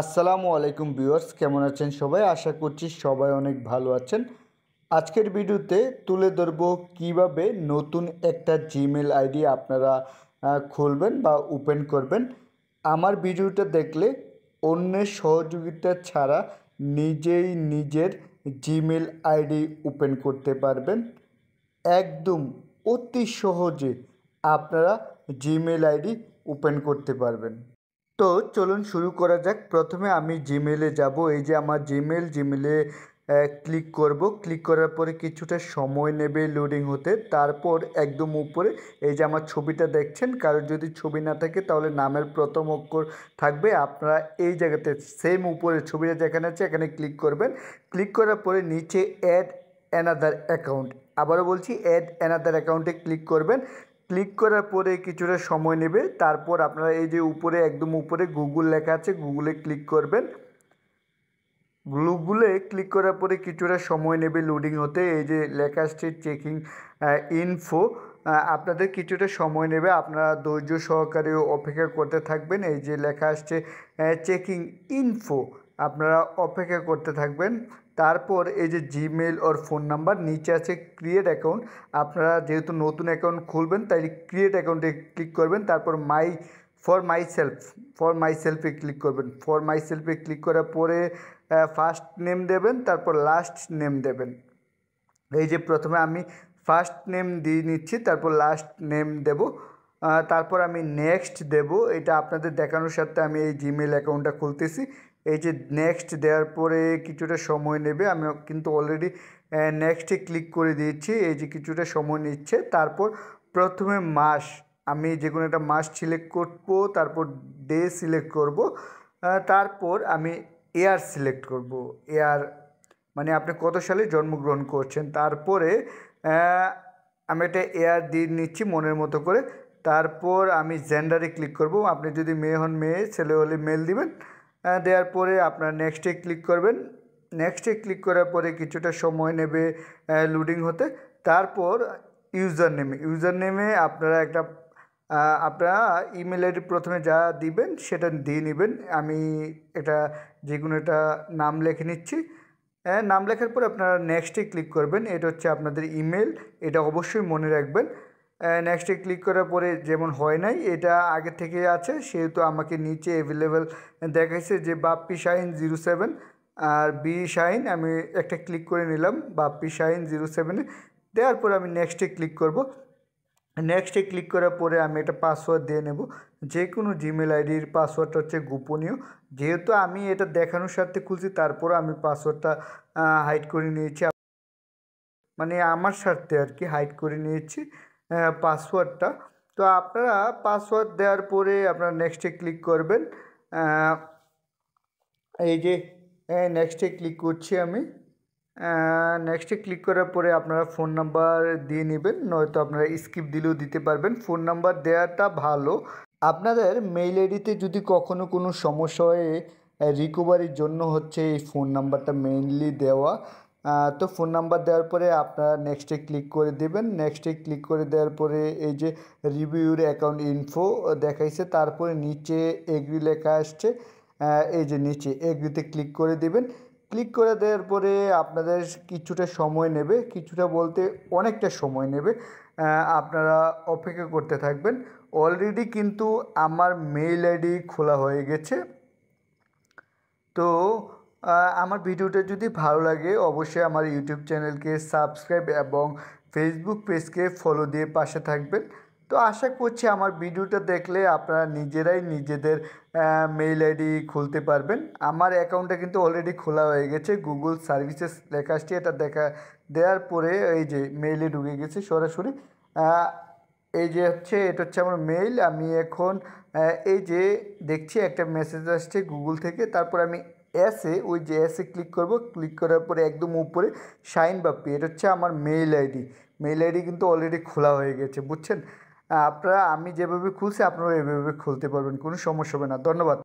আসসালামু আলাইকুম ভিউয়ার্স কেমন আছেন সবাই আশা করছি সবাই অনেক ভালো আছেন আজকের ভিডিওতে তুলে ধরব কিভাবে নতুন একটা জিমেল আইডি আপনারা খুলবেন বা ওপেন করবেন আমার ভিডিওটা দেখলে অন্যের সহযোগিতা ছাড়া নিজেই নিজের জিমেল আইডি ওপেন করতে পারবেন একদম অতি সহজে আপনারা জিমেল আইডি ওপেন করতে পারবেন তো চলুন শুরু করা যাক প্রথমে আমি জিমেলে যাব এই যে আমার জিমেল জিমেলে ক্লিক করব ক্লিক করার পরে কিছুটা সময় নেবে লোডিং হতে তারপর একদম উপরে এই যে আমার ছবিটা দেখছেন কারোর যদি ছবি না থাকে তাহলে নামের প্রথম অক্ষর থাকবে আপনারা এই জায়গাতে সেম উপরে ছবিটা যেখানে আছে এখানে ক্লিক করবেন ক্লিক করার পরে নিচে অ্যাড অ্যানাদার অ্যাকাউন্ট আবারও বলছি অ্যাড অ্যানাদার অ্যাকাউন্টে ক্লিক করবেন ক্লিক করার পরে কিছুটা সময় নেবে তারপর আপনারা এই যে উপরে একদম উপরে গুগল লেখা আছে গুগলে ক্লিক করবেন গ্লুগুলে ক্লিক করার পরে কিছুটা সময় নেবে লোডিং হতে এই যে লেখা আসছে চেকিং ইনফো আপনাদের কিছুটা সময় নেবে আপনারা ধৈর্য সহকারে অপেক্ষা করতে থাকবেন এই যে লেখা আসছে চেকিং ইনফো আপনারা অপেক্ষা করতে থাকবেন তারপর এই যে জিমেল ওর ফোন নাম্বার নিচে আছে ক্রিয়েট অ্যাকাউন্ট আপনারা যেহেতু নতুন অ্যাকাউন্ট খুলবেন তাই ক্রিয়েট অ্যাকাউন্টে ক্লিক করবেন তারপর my for myself for my সেলফে ক্লিক করবেন ফর মাই সেলফে ক্লিক করার পরে ফার্স্ট নেম দেবেন তারপর লাস্ট নেম দেবেন এই যে প্রথমে আমি ফার্স্ট নেম দিয়ে নিচ্ছি তারপর লাস্ট নেম দেব তারপর আমি নেক্সট দেব এটা আপনাদের দেখানোর সাথে আমি এই জিমেল অ্যাকাউন্টটা খুলতেছি এই যে নেক্সট দেওয়ার পরে কিছুটা সময় নেবে আমি কিন্তু অলরেডি নেক্সটে ক্লিক করে দিয়েছি এই যে কিছুটা সময় নিচ্ছে তারপর প্রথমে মাস আমি যে কোনো একটা মাস সিলেক্ট করব তারপর ডে সিলেক্ট করব তারপর আমি এয়ার সিলেক্ট করব এয়ার মানে আপনি কত সালে জন্মগ্রহণ করছেন তারপরে আমি একটা এয়ার দিয়ে নিচ্ছি মনের মতো করে তারপর আমি জেন্ডারে ক্লিক করব আপনি যদি মেয়ে হন মেয়ে ছেলে হলে মেল দিবেন দেওয়ার পরে আপনার নেক্সটে ক্লিক করবেন নেক্সটে ক্লিক করার পরে কিছুটা সময় নেবে লোডিং হতে তারপর ইউজার নেমে ইউজার নেমে আপনারা একটা আপনারা ইমেল আইডি প্রথমে যা দিবেন সেটা দিয়ে নেবেন আমি এটা যে কোনো একটা নাম লেখে নিচ্ছি নাম লেখার পরে আপনারা নেক্সটে ক্লিক করবেন এটা হচ্ছে আপনাদের ইমেল এটা অবশ্যই মনে রাখবেন নেক্সটে ক্লিক করার পরে যেমন হয় নাই এটা আগে থেকে আছে সেহেতু আমাকে নিচে অ্যাভেলেবেল দেখাইছে যে বাপ্পি শাইন জিরো সেভেন আর বি শাইন আমি একটা ক্লিক করে নিলাম বাপ্পি শাইন জিরো সেভেনে দেওয়ার পরে আমি নেক্সটে ক্লিক করব নেক্সটে ক্লিক করার পরে আমি একটা পাসওয়ার্ড দিয়ে নেব যে কোনো জিমেল আইডির পাসওয়ার্ডটা হচ্ছে গোপনীয় যেহেতু আমি এটা দেখানোর স্বার্থে খুলছি তারপর আমি পাসওয়ার্ডটা হাইড করে নিয়েছি মানে আমার স্বার্থে আর কি হাইড করে নিয়েছি পাসওয়ার্ডটা হ্যাঁ, তো আপনারা পাসওয়ার্ড দেওয়ার পরে আপনারা নেক্সটে ক্লিক করবেন এই যে নেক্সটে হ্যাঁ, ক্লিক করছি আমি নেক্সটে ক্লিক করার পরে আপনারা ফোন নাম্বার দিয়ে নেবেন নয়তো আপনারা স্কিপ দিলেও দিতে পারবেন ফোন নাম্বার দেওয়াটা ভালো আপনাদের মেইল আইডিতে যদি কখনো কোনো সমস্যা হয় রিকভারির জন্য হচ্ছে এই ফোন নাম্বারটা মেইনলি দেওয়া তো ফোন নাম্বার দেওয়ার পরে আপনারা নেক্সটে ক্লিক করে দেবেন নেক্সটে ক্লিক করে দেওয়ার পরে এই যে রিভিউর অ্যাকাউন্ট ইনফো দেখাইছে তারপরে নিচে এগ্রি লেখা আসছে এই যে নিচে এগ্রিতে ক্লিক করে দেবেন ক্লিক করে দেওয়ার পরে আপনাদের কিছুটা সময় নেবে কিছুটা বলতে অনেকটা সময় নেবে আপনারা অপেক্ষা করতে থাকবেন অলরেডি কিন্তু আমার মেইল আইডি খোলা হয়ে গেছে তো আমার ভিডিওটা যদি ভালো লাগে অবশ্যই আমার ইউটিউব চ্যানেলকে সাবস্ক্রাইব এবং ফেসবুক পেজকে ফলো দিয়ে পাশে থাকবেন তো আশা করছি আমার ভিডিওটা দেখলে আপনারা নিজেরাই নিজেদের মেইল আইডি খুলতে পারবেন আমার অ্যাকাউন্টটা কিন্তু অলরেডি খোলা হয়ে গেছে গুগল সার্ভিসেস লেখাসটি এটা দেখা দেওয়ার পরে এই যে মেইলে ঢুকে গেছে সরাসরি এই যে হচ্ছে এটা হচ্ছে আমার মেইল আমি এখন এই যে দেখছি একটা মেসেজ আসছে গুগল থেকে তারপর আমি এসে ওই যে এসে ক্লিক করব ক্লিক করার পরে একদম উপরে সাইন বা পে এটা হচ্ছে আমার মেইল আইডি মেইল আইডি কিন্তু অলরেডি খোলা হয়ে গেছে বুঝছেন আপনারা আমি যেভাবে খুলছি আপনারা এভাবে খুলতে পারবেন কোনো সমস্যা হবে না ধন্যবাদ